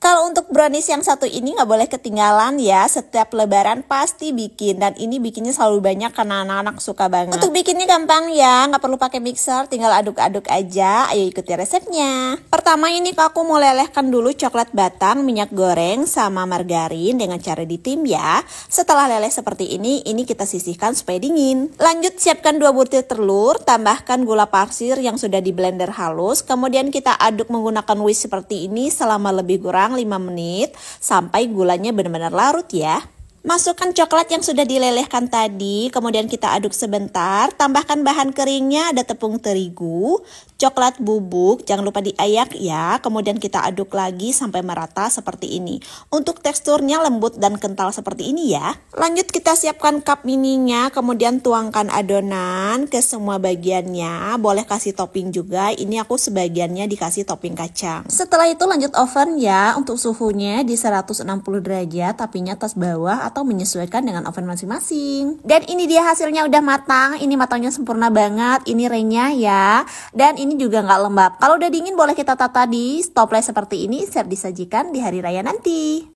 Kalau kalau untuk brownies yang satu ini nggak boleh ketinggalan ya. Setiap lebaran pasti bikin. Dan ini bikinnya selalu banyak karena anak-anak suka banget. Untuk bikinnya gampang ya. Nggak perlu pakai mixer. Tinggal aduk-aduk aja. Ayo ikuti resepnya. Pertama ini aku mau lelehkan dulu coklat batang, minyak goreng, sama margarin dengan cara ditim ya. Setelah leleh seperti ini, ini kita sisihkan supaya dingin. Lanjut siapkan dua butir telur. Tambahkan gula pasir yang sudah di blender halus. Kemudian kita aduk menggunakan whisk seperti ini selama lebih kurang 5 5 menit sampai gulanya benar-benar larut ya. Masukkan coklat yang sudah dilelehkan tadi, kemudian kita aduk sebentar. Tambahkan bahan keringnya, ada tepung terigu, coklat bubuk, jangan lupa diayak ya. Kemudian kita aduk lagi sampai merata seperti ini. Untuk teksturnya lembut dan kental seperti ini ya. Lanjut kita siapkan cup mininya, kemudian tuangkan adonan ke semua bagiannya. Boleh kasih topping juga, ini aku sebagiannya dikasih topping kacang. Setelah itu lanjut oven ya, untuk suhunya di 160 derajat, tapi atas bawah atau menyesuaikan dengan oven masing-masing. Dan ini dia hasilnya udah matang, ini matangnya sempurna banget, ini renyah ya. Dan ini juga nggak lembab. Kalau udah dingin boleh kita tata di stoplight seperti ini, siap disajikan di hari raya nanti.